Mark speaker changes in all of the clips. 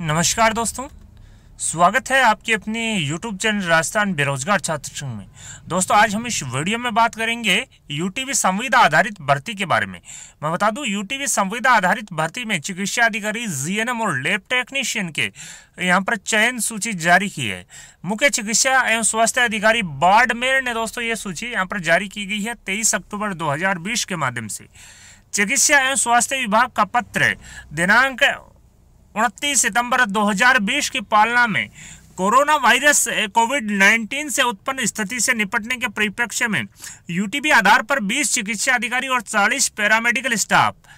Speaker 1: नमस्कार दोस्तों स्वागत है आपके अपने YouTube चैनल राजस्थान बेरोजगार छात्र संघ में दोस्तों आज हम इस वीडियो में बात करेंगे यूटीवी संविदा आधारित भर्ती के बारे में मैं बता दूं यूटीवी संविदा आधारित भर्ती में चिकित्सा अधिकारी जीएनएम और लैब टेक्नीशियन के यहां पर चयन सूची जारी की है मुख्य चिकित्सा एवं स्वास्थ्य अधिकारी बाड़मेर ने दोस्तों ये सूची यहाँ पर जारी की गई है तेईस अक्टूबर दो के माध्यम से चिकित्सा एवं स्वास्थ्य विभाग का पत्र दिनांक 29 सितंबर 2020 की पालना में कोरोना वायरस कोविड 19 से उत्पन्न स्थिति से निपटने के परिप्रेक्ष्य में यूटीबी आधार पर 20 चिकित्सा अधिकारी और 40 पैरामेडिकल स्टाफ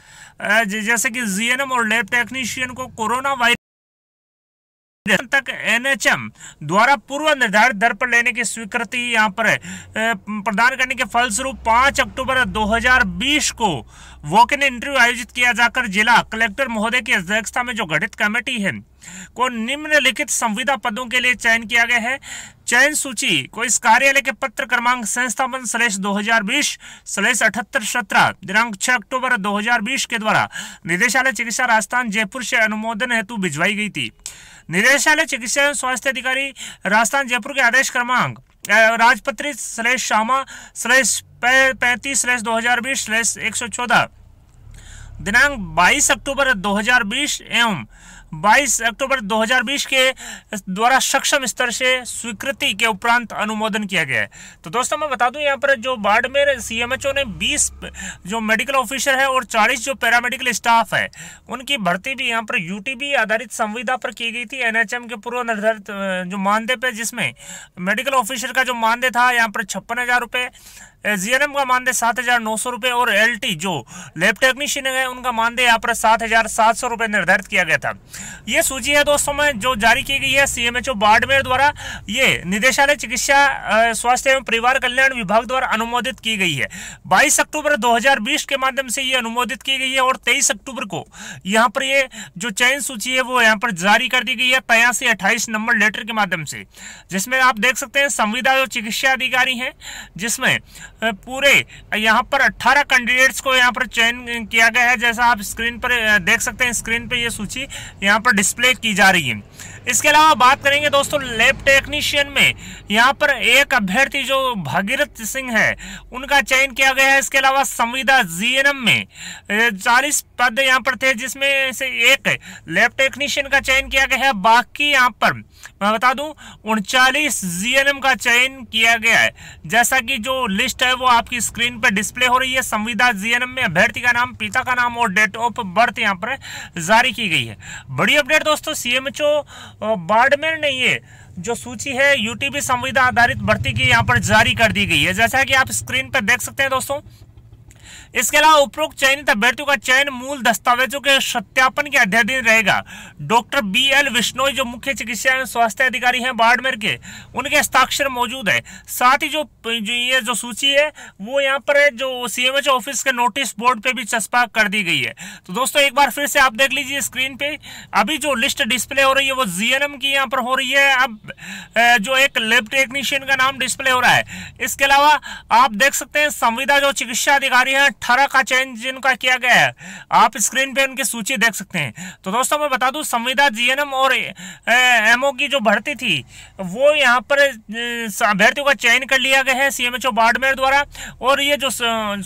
Speaker 1: जैसे कि जीएनएम और लैब टेक्नीशियन को कोरोना वायरस तक एनएचएम द्वारा पूर्व निर्धारित दर पर लेने की स्वीकृति यहाँ पर प्रदान करने के फलस्वरूप पांच अक्टूबर 2020 को वॉक इन इंटरव्यू आयोजित किया जाकर जिला कलेक्टर महोदय की अध्यक्षता में जो गठित कमेटी है को निम्नलिखित संविदा पदों के लिए चयन किया गया है चयन सूची को इस कार्यालय के पत्र क्रमांक संस्थापन सलेश दो हजार बीस स्लेश अठहत्तर सत्रह दिनांक 6 अक्टूबर 2020 के द्वारा निदेशालय चिकित्सा राजस्थान जयपुर से अनुमोदन हेतु भिजवाई गई थी निदेशालय चिकित्सा एवं स्वास्थ्य अधिकारी राजस्थान जयपुर के आदेश क्रमांक राजपत्री स्लेश श्यामा स्लेश पैंतीस स्लेश दो हजार बीस स्लेश एक सौ चौदह दिनांक बाईस अक्टूबर दो हजार बीस एवं 22 अक्टूबर 2020 के द्वारा सक्षम स्तर से स्वीकृति के उपरांत अनुमोदन किया गया है तो दोस्तों मैं बता दूं यहाँ पर जो बाड़मेर सीएमएचओ ने 20 जो मेडिकल ऑफिसर है और 40 जो पैरामेडिकल स्टाफ है उनकी भर्ती भी यहाँ पर यूटीबी आधारित संविदा पर की गई थी एनएचएम के पूर्व निर्धारित जो मानदेय पे जिसमें मेडिकल ऑफिसर का जो मानदेय था यहाँ पर छप्पन हज़ार रुपये जीएनएम का मानदेय सात हज़ार नौ सौ रुपए और एलटी जो लैब टेक्नीशियन है उनका मानदेय यहाँ पर सात हज़ार सात सौ रुपए निर्धारित किया गया था ये सूची है दोस्तों में जो जारी की गई है सीएमएचओ बाड़मेर द्वारा ये निदेशालय चिकित्सा स्वास्थ्य एवं परिवार कल्याण विभाग द्वारा अनुमोदित की गई है 22 अक्टूबर 2020 के माध्यम से ये अनुमोदित की गई है और 23 अक्टूबर को यहाँ पर ये जो चयन सूची है वो यहाँ पर जारी कर दी गई है तयासी अट्ठाईस नंबर लेटर के माध्यम से जिसमें आप देख सकते हैं संविदा जो चिकित्सा अधिकारी है जिसमें पूरे यहाँ पर 18 कैंडिडेट्स को यहाँ पर चयन किया गया है जैसा आप स्क्रीन पर देख सकते हैं स्क्रीन पर यह सूची यहाँ पर डिस्प्ले की जा रही है इसके अलावा बात करेंगे दोस्तों लैब टेक्नीशियन में यहाँ पर एक अभ्यर्थी जो भगीरथ सिंह है उनका चयन किया गया है इसके अलावा संविदा जीएनएम में चालीस पद यहाँ पर थे जिसमें से एक लैब टेक्नीशियन का चयन किया गया है बाकी यहाँ पर मैं बता दूं उनचालीस जीएनएम का चयन किया गया है जैसा कि जो लिस्ट है वो आपकी स्क्रीन पर डिस्प्ले हो रही है संविदा जीएनएम में अभ्यर्थी का नाम पिता का नाम और डेट ऑफ बर्थ यहाँ पर जारी की गई है बड़ी अपडेट दोस्तों सीएमएचओ बाड़मेर नहीं है जो सूची है यूटीपी संविदा आधारित भर्ती की यहाँ पर जारी कर दी गई है जैसा कि आप स्क्रीन पर देख सकते हैं दोस्तों इसके अलावा उपरोक्त चयनित अभ्यर्थियों का चयन मूल दस्तावेजों के सत्यापन के अध्ययन रहेगा डॉक्टर बी एल विश्नोई जो मुख्य चिकित्सा एवं स्वास्थ्य अधिकारी हैं बाड़मेर के उनके हस्ताक्षर मौजूद है साथ ही जो, जो ये जो सूची है वो यहाँ पर जो सीएमएच ऑफिस के नोटिस बोर्ड पे भी चस्पा कर दी गई है तो दोस्तों एक बार फिर से आप देख लीजिए स्क्रीन पे अभी जो लिस्ट डिस्प्ले हो रही है वो जीएनएम की यहाँ पर हो रही है अब जो एक लेब टेक्नीशियन का नाम डिस्प्ले हो रहा है इसके अलावा आप देख सकते हैं संविदा जो चिकित्सा अधिकारी हैं अट्ठारह का चयन जिनका किया गया है आप स्क्रीन पे उनकी सूची देख सकते हैं तो दोस्तों मैं बता दूं संविदा जीएनएम और एमओ की जो भर्ती थी वो यहाँ पर अभ्यर्थियों का चयन कर लिया गया है सीएमएचओ बाड़मेर द्वारा और ये जो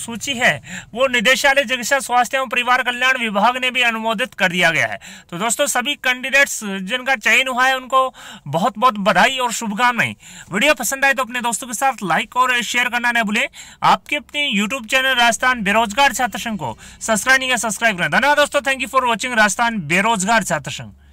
Speaker 1: सूची है वो निदेशालय चिकित्सा स्वास्थ्य एवं परिवार कल्याण विभाग ने भी अनुमोदित कर दिया गया है तो दोस्तों सभी कैंडिडेट्स जिनका चयन हुआ है उनको बहुत बहुत बधाई और शुभकामनाएं वीडियो पसंद आए तो अपने दोस्तों के साथ लाइक और शेयर करना न भूले आपके अपने यूट्यूब चैनल राजस्थान बेरोजगार छात्र संघ को सब्सक्राइब नहीं किया सब्सक्राइब करें धन्यवाद दोस्तों thank you for watching Rajasthan बेरोजगार छात्र संघ